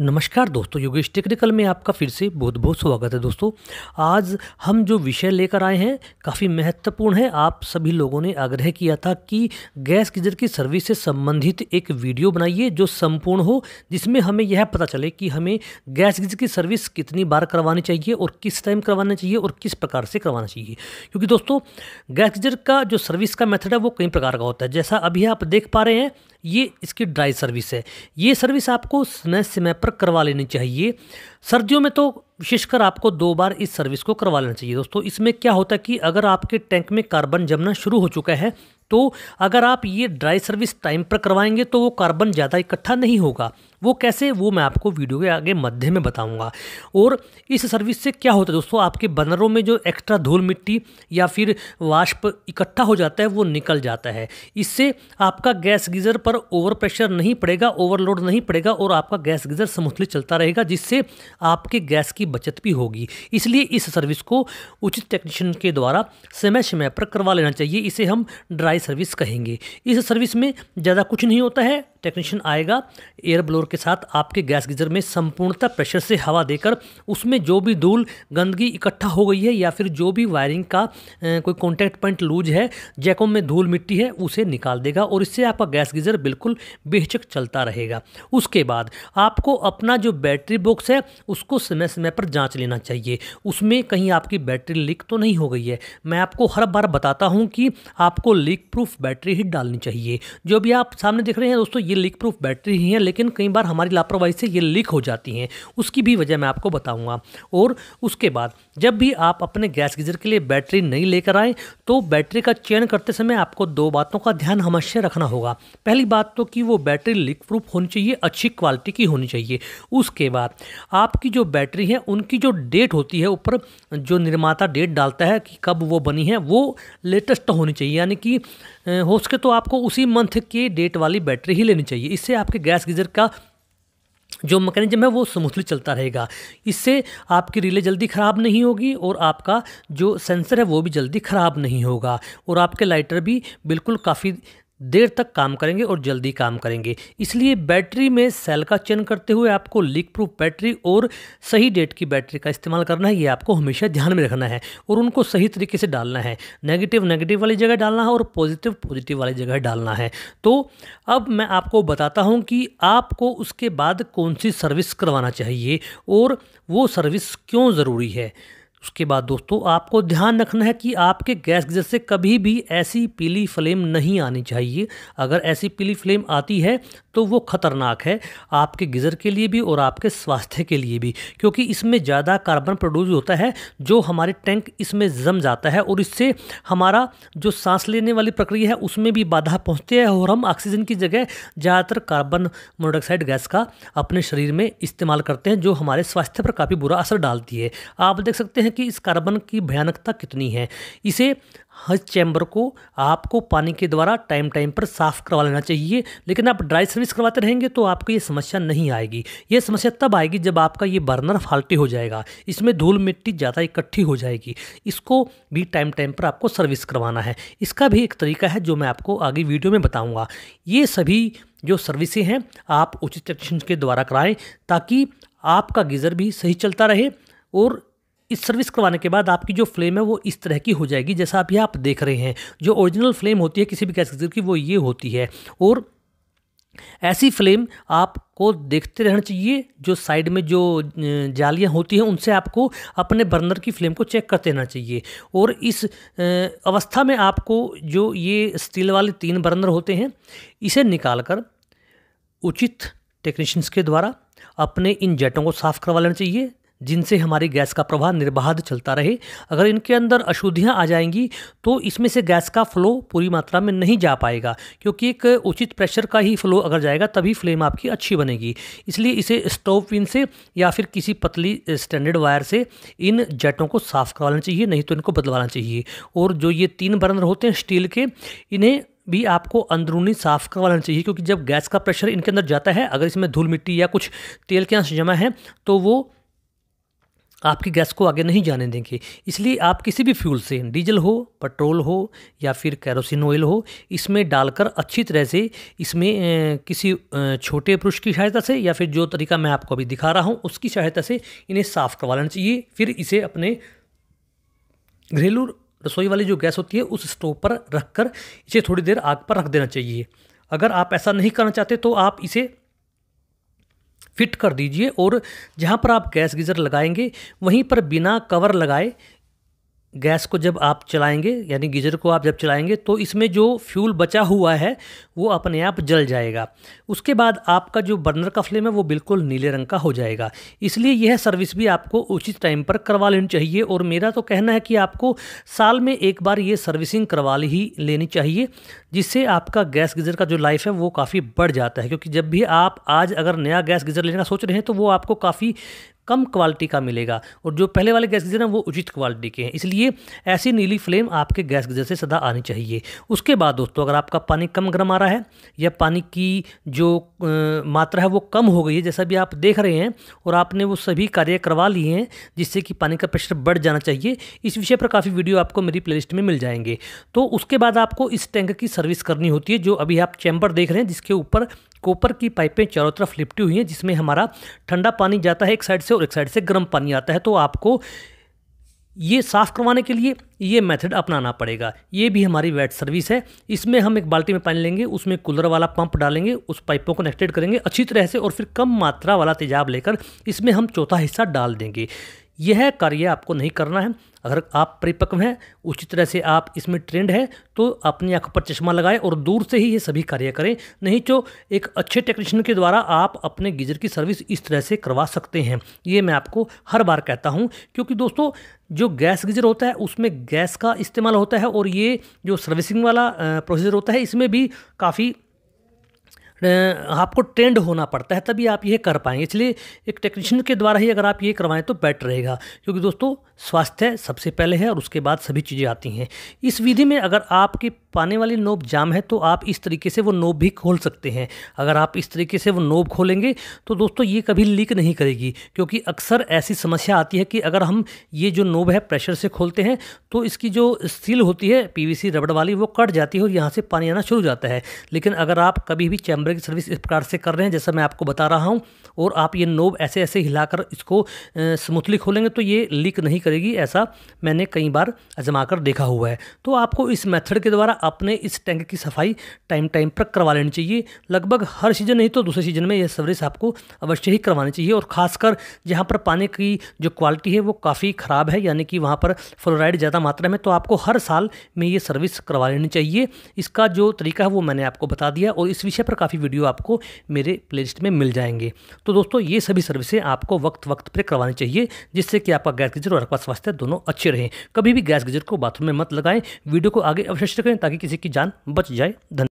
नमस्कार दोस्तों योगेश टेक्निकल में आपका फिर से बहुत बहुत स्वागत है दोस्तों आज हम जो विषय लेकर आए हैं काफ़ी महत्वपूर्ण है आप सभी लोगों ने आग्रह किया था कि गैस गीजर की सर्विस से संबंधित एक वीडियो बनाइए जो संपूर्ण हो जिसमें हमें यह पता चले कि हमें गैस गीजर की सर्विस कितनी बार करवानी चाहिए और किस टाइम करवाना चाहिए और किस प्रकार से करवाना चाहिए क्योंकि दोस्तों गैस गीजर का जो सर्विस का मेथड है वो कई प्रकार का होता है जैसा अभी आप देख पा रहे हैं ये इसकी ड्राई सर्विस है ये सर्विस आपको समय समय पर करवा लेनी चाहिए सर्दियों में तो विशेषकर आपको दो बार इस सर्विस को करवा लेना चाहिए दोस्तों इसमें क्या होता है कि अगर आपके टैंक में कार्बन जमना शुरू हो चुका है तो अगर आप ये ड्राई सर्विस टाइम पर करवाएंगे तो वो कार्बन ज़्यादा इकट्ठा नहीं होगा वो कैसे वो मैं आपको वीडियो के आगे मध्य में बताऊंगा और इस सर्विस से क्या होता है दोस्तों आपके बर्नरों में जो एक्स्ट्रा धूल मिट्टी या फिर वाष्प इकट्ठा हो जाता है वो निकल जाता है इससे आपका गैस गीज़र पर ओवर प्रेशर नहीं पड़ेगा ओवरलोड नहीं पड़ेगा और आपका गैस गीज़र समुथली चलता रहेगा जिससे आपके गैस की बचत भी होगी इसलिए इस सर्विस को उचित टेक्नीशियन के द्वारा समय समय पर करवा लेना चाहिए इसे हम ड्राई आई सर्विस कहेंगे इस सर्विस में ज़्यादा कुछ नहीं होता है टेक्नीशियन आएगा एयर ब्लोर के साथ आपके गैस गीजर में संपूर्णता प्रेशर से हवा देकर उसमें जो भी धूल गंदगी इकट्ठा हो गई है या फिर जो भी वायरिंग का कोई कॉन्टैक्ट पॉइंट लूज है जैकों में धूल मिट्टी है उसे निकाल देगा और इससे आपका गैस गीजर बिल्कुल बेहचक चलता रहेगा उसके बाद आपको अपना जो बैटरी बॉक्स है उसको समय समय पर जाँच लेना चाहिए उसमें कहीं आपकी बैटरी लीक तो नहीं हो गई है मैं आपको हर बार बताता हूँ कि आपको लीक प्रूफ बैटरी ही डालनी चाहिए जो भी आप सामने देख रहे हैं दोस्तों ये लीक प्रूफ बैटरी ही है लेकिन कई बार हमारी लापरवाही से ये लीक हो जाती हैं उसकी भी वजह मैं आपको बताऊँगा और उसके बाद जब भी आप अपने गैस गीजर के लिए बैटरी नहीं लेकर आएँ तो बैटरी का चयन करते समय आपको दो बातों का ध्यान हमेशा रखना होगा पहली बात तो कि वो बैटरी लीक प्रूफ होनी चाहिए अच्छी क्वालिटी की होनी चाहिए उसके बाद आपकी जो बैटरी है उनकी जो डेट होती है ऊपर जो निर्माता डेट डालता है कि कब वो बनी है वो लेटेस्ट होनी चाहिए यानी कि हो सके तो आपको उसी मंथ की डेट वाली बैटरी ही लेनी चाहिए इससे आपके गैस गीजर का जो मैकेनिज्म है वो स्मूथली चलता रहेगा इससे आपकी रिले जल्दी ख़राब नहीं होगी और आपका जो सेंसर है वो भी जल्दी ख़राब नहीं होगा और आपके लाइटर भी बिल्कुल काफ़ी देर तक काम करेंगे और जल्दी काम करेंगे इसलिए बैटरी में सेल का चयन करते हुए आपको लीक प्रूफ बैटरी और सही डेट की बैटरी का इस्तेमाल करना है ये आपको हमेशा ध्यान में रखना है और उनको सही तरीके से डालना है नेगेटिव नेगेटिव वाली जगह डालना है और पॉजिटिव पॉजिटिव वाली जगह डालना है तो अब मैं आपको बताता हूँ कि आपको उसके बाद कौन सी सर्विस करवाना चाहिए और वो सर्विस क्यों ज़रूरी है उसके बाद दोस्तों आपको ध्यान रखना है कि आपके गैस गीजर से कभी भी ऐसी पीली फ्लेम नहीं आनी चाहिए अगर ऐसी पीली फ्लेम आती है तो वो ख़तरनाक है आपके गिज़र के लिए भी और आपके स्वास्थ्य के लिए भी क्योंकि इसमें ज़्यादा कार्बन प्रोड्यूस होता है जो हमारे टैंक इसमें जम जाता है और इससे हमारा जो सांस लेने वाली प्रक्रिया है उसमें भी बाधा पहुँचती है और हम ऑक्सीजन की जगह ज़्यादातर कार्बन मोनोऑक्साइड गैस का अपने शरीर में इस्तेमाल करते हैं जो हमारे स्वास्थ्य पर काफ़ी बुरा असर डालती है आप देख सकते हैं कि इस कार्बन की भयानकता कितनी है इसे हर चैम्बर को आपको पानी के द्वारा टाइम टाइम पर साफ़ करवा लेना चाहिए लेकिन आप ड्राई सर्विस करवाते रहेंगे तो आपको ये समस्या नहीं आएगी ये समस्या तब आएगी जब आपका ये बर्नर फाल्टी हो जाएगा इसमें धूल मिट्टी ज़्यादा इकट्ठी हो जाएगी इसको भी टाइम टाइम पर आपको सर्विस करवाना है इसका भी एक तरीका है जो मैं आपको आगे वीडियो में बताऊँगा ये सभी जो सर्विसें हैं आप उचित टेक्शन के द्वारा कराएँ ताकि आपका गीज़र भी सही चलता रहे और इस सर्विस करवाने के बाद आपकी जो फ्लेम है वो इस तरह की हो जाएगी जैसा अभी आप देख रहे हैं जो ओरिजिनल फ्लेम होती है किसी भी गैस की वो ये होती है और ऐसी फ्लेम आपको देखते रहना चाहिए जो साइड में जो जालियां होती हैं उनसे आपको अपने बर्नर की फ्लेम को चेक करते रहना चाहिए और इस अवस्था में आपको जो ये स्टील वाले तीन बर्नर होते हैं इसे निकाल कर उचित टेक्नीशियंस के द्वारा अपने इन जेटों को साफ़ करवा लेना चाहिए जिनसे हमारी गैस का प्रवाह निर्बाध चलता रहे अगर इनके अंदर अशुद्धियाँ आ जाएंगी तो इसमें से गैस का फ्लो पूरी मात्रा में नहीं जा पाएगा क्योंकि एक उचित प्रेशर का ही फ्लो अगर जाएगा तभी फ्लेम आपकी अच्छी बनेगी इसलिए इसे स्टोव पिन से या फिर किसी पतली स्टैंडर्ड वायर से इन जेटों को साफ़ करवाना चाहिए नहीं तो इनको बदलवाना चाहिए और जो ये तीन बर्नर होते हैं स्टील के इन्हें भी आपको अंदरूनी साफ़ करवाना चाहिए क्योंकि जब गैस का प्रेशर इनके अंदर जाता है अगर इसमें धूल मिट्टी या कुछ तेल के अंश जमा है तो वो आपकी गैस को आगे नहीं जाने देंगे इसलिए आप किसी भी फ्यूल से डीजल हो पेट्रोल हो या फिर कैरोसिन ऑयल हो इसमें डालकर अच्छी तरह से इसमें किसी छोटे पुरुष की सहायता से या फिर जो तरीका मैं आपको अभी दिखा रहा हूँ उसकी सहायता से इन्हें साफ़ करवा लेना चाहिए फिर इसे अपने घरेलू रसोई वाली जो गैस होती है उस स्टोव पर रख कर इसे थोड़ी देर आग पर रख देना चाहिए अगर आप ऐसा नहीं करना चाहते तो आप इसे फिट कर दीजिए और जहाँ पर आप गैस गीज़र लगाएंगे वहीं पर बिना कवर लगाए गैस को जब आप चलाएंगे यानी गीजर को आप जब चलाएंगे तो इसमें जो फ्यूल बचा हुआ है वो अपने आप जल जाएगा उसके बाद आपका जो बर्नर का फ्लेम है वो बिल्कुल नीले रंग का हो जाएगा इसलिए यह सर्विस भी आपको उचित टाइम पर करवा लेनी चाहिए और मेरा तो कहना है कि आपको साल में एक बार ये सर्विसिंग करवा ही लेनी चाहिए जिससे आपका गैस गीजर का जो लाइफ है वो काफ़ी बढ़ जाता है क्योंकि जब भी आप आज अगर नया गैस गीजर लेने का सोच रहे हैं तो वो आपको काफ़ी कम क्वालिटी का मिलेगा और जो पहले वाले गैस गीजर हैं वो उचित क्वालिटी के हैं इसलिए ऐसी नीली फ्लेम आपके गैस गीजर से सदा आनी चाहिए उसके बाद दोस्तों अगर आपका पानी कम गर्म आ रहा है या पानी की जो मात्रा है वो कम हो गई है जैसा भी आप देख रहे हैं और आपने वो सभी कार्य करवा लिए हैं जिससे कि पानी का प्रेशर बढ़ जाना चाहिए इस विषय पर काफ़ी वीडियो आपको मेरी प्ले में मिल जाएंगे तो उसके बाद आपको इस टैंक की सर्विस करनी होती है जो अभी आप चैम्बर देख रहे हैं जिसके ऊपर कोपर की पाइपें चारों तरफ लिपटी हुई हैं जिसमें हमारा ठंडा पानी जाता है एक साइड से और एक साइड से गर्म पानी आता है तो आपको ये साफ़ करवाने के लिए ये मेथड अपनाना पड़ेगा ये भी हमारी वेट सर्विस है इसमें हम एक बाल्टी में पानी लेंगे उसमें कूलर वाला पंप डालेंगे उस पाइपों को कनेक्टेड करेंगे अच्छी तरह से और फिर कम मात्रा वाला तेजाब लेकर इसमें हम चौथा हिस्सा डाल देंगे यह कार्य आपको नहीं करना है अगर आप परिपक्व हैं उचित तरह से आप इसमें ट्रेंड है तो अपनी आंखों पर चश्मा लगाएं और दूर से ही ये सभी कार्य करें नहीं तो एक अच्छे टेक्नीशियन के द्वारा आप अपने गीजर की सर्विस इस तरह से करवा सकते हैं ये मैं आपको हर बार कहता हूँ क्योंकि दोस्तों जो गैस गीजर होता है उसमें गैस का इस्तेमाल होता है और ये जो सर्विसिंग वाला प्रोसीजर होता है इसमें भी काफ़ी आपको ट्रेंड होना पड़ता है तभी आप ये कर पाएंगे इसलिए एक टेक्नीशियन के द्वारा ही अगर आप ये करवाएं तो बेटर रहेगा क्योंकि दोस्तों स्वास्थ्य सबसे पहले है और उसके बाद सभी चीज़ें आती हैं इस विधि में अगर आपके पाने वाली नोब जाम है तो आप इस तरीके से वो नोब भी खोल सकते हैं अगर आप इस तरीके से वो नोब खोलेंगे तो दोस्तों ये कभी लीक नहीं करेगी क्योंकि अक्सर ऐसी समस्या आती है कि अगर हम ये जो नोब है प्रेशर से खोलते हैं तो इसकी जो सील होती है पी रबड़ वाली वो कट जाती है और यहाँ से पानी आना शुरू हो जाता है लेकिन अगर आप कभी भी चैम्बर कैमरे की सर्विस इस प्रकार से कर रहे हैं जैसा मैं आपको बता रहा हूँ और आप ये नोब ऐसे ऐसे हिलाकर इसको स्मूथली खोलेंगे तो ये लीक नहीं करेगी ऐसा मैंने कई बार आजमा कर देखा हुआ है तो आपको इस मेथड के द्वारा अपने इस टैंक की सफाई टाइम टाइम पर करवा लेनी चाहिए लगभग हर सीजन नहीं तो दूसरे सीजन में यह सर्विस आपको अवश्य ही करवानी चाहिए और खासकर जहाँ पर पानी की जो क्वालिटी है वो काफ़ी ख़राब है यानी कि वहाँ पर फ्लोराइड ज़्यादा मात्रा में तो आपको हर साल में ये सर्विस करवा लेनी चाहिए इसका जो तरीका है वो मैंने आपको बता दिया और इस विषय पर काफ़ी काफ़ी वीडियो आपको मेरे प्लेलिस्ट में मिल जाएंगे तो दोस्तों ये सभी सर्विसें आपको वक्त वक्त पर करवानी चाहिए जिससे कि आपका गैस गीजर और आपका स्वास्थ्य दोनों अच्छे रहें कभी भी गैस गीजर को बाथरूम में मत लगाएं वीडियो को आगे अवश्य करें ताकि किसी की जान बच जाए धन्यवाद